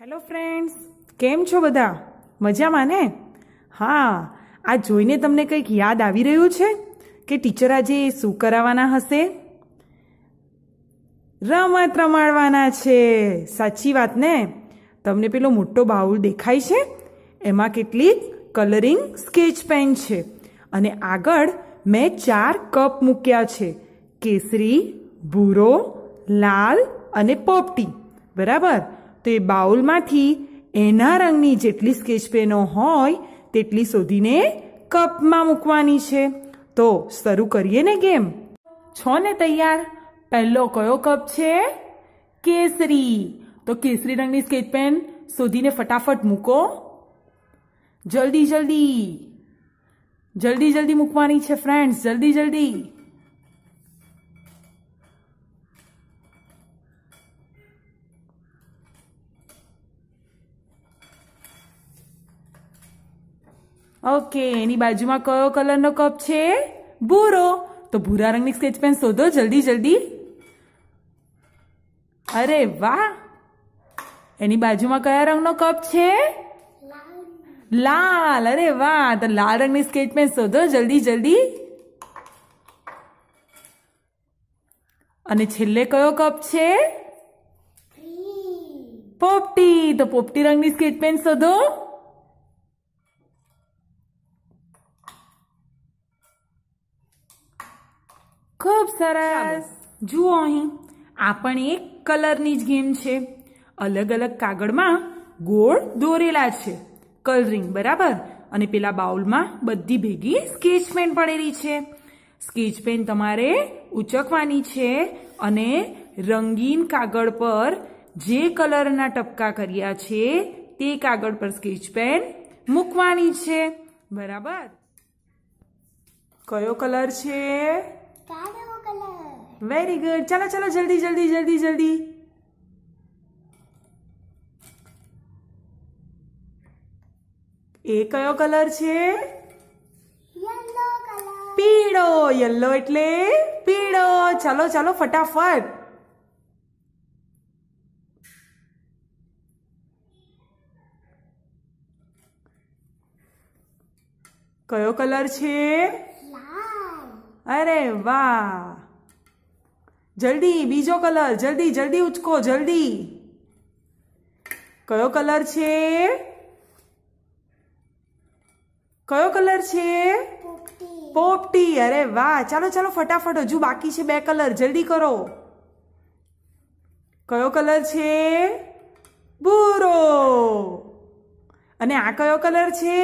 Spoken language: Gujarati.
હેલો ફ્રેન્ડ્સ કેમ છો બધા મજામાં ને હા આ જોઈને તમને કંઈક યાદ આવી રહ્યું છે કે ટીચર આજે શું કરાવવાના હશે રમત રમાડવાના છે સાચી વાત ને તમને પેલો મોટો બાઉલ દેખાય છે એમાં કેટલીક કલરિંગ સ્કેચ પેન છે અને આગળ મેં ચાર કપ મૂક્યા છે કેસરી ભૂરો લાલ અને પોપટી બરાબર તે બાઉલમાંથી એના રંગની જેટલી સ્કેચ પેનો હોય તેટલી શોધીને કપમાં મૂકવાની છે તો શરૂ કરીએ ને ગેમ છો ને તૈયાર પહેલો કયો કપ છે કેસરી તો કેસરી રંગની સ્કેચ પેન શોધીને ફટાફટ મૂકો જલ્દી જલ્દી જલ્દી જલ્દી મૂકવાની છે ફ્રેન્ડ્સ જલ્દી જલ્દી ઓકે એની બાજુમાં કયો કલરનો કપ છે ભૂરો તો ભૂરા રંગની સ્કેચ પેન શોધો જલ્દી જલ્દી અરે વાહ એની બાજુમાં કયા રંગનો કપ છે લાલ અરે વાહ તો લાલ રંગની સ્કેચ પેન શોધો જલ્દી જલ્દી અને છેલ્લે કયો કપ છે પોપટી તો પોપટી રંગની સ્કેચ પેન શોધો ખૂબ સરસ જુઓ અહીં આ પણ એક કલરની જ ગેમ છે અલગ અલગ કાગળમાં ગોળ દોરેલા છે કલરિંગ બરાબર અને પેલા બાઉલમાં બધી ભેગી સ્કેચ પેન પડેલી છે સ્કેચ પેન તમારે ઉચકવાની છે અને રંગીન કાગળ પર જે કલરના ટપકા કર્યા છે તે કાગળ પર સ્કેચ પેન મૂકવાની છે બરાબર કયો કલર છે वेरी गुड चलो चलो जल्दी जल्दी जल्दी जल्दी ए कयो कलर छे पीड़ो येलो એટલે पीड़ो चलो चलो फटाफट કયો કલર છે અરે વાહ જલ્દી બીજો કલર જલ્દી જલ્દી ઉચકો જલ્દી કયો કલર છે કયો કલર છે પોપટી અરે વાહ ચાલો ચાલો ફટાફટ હજુ બાકી છે બે કલર જલ્દી કરો કયો કલર છે ભૂરો અને આ કયો કલર છે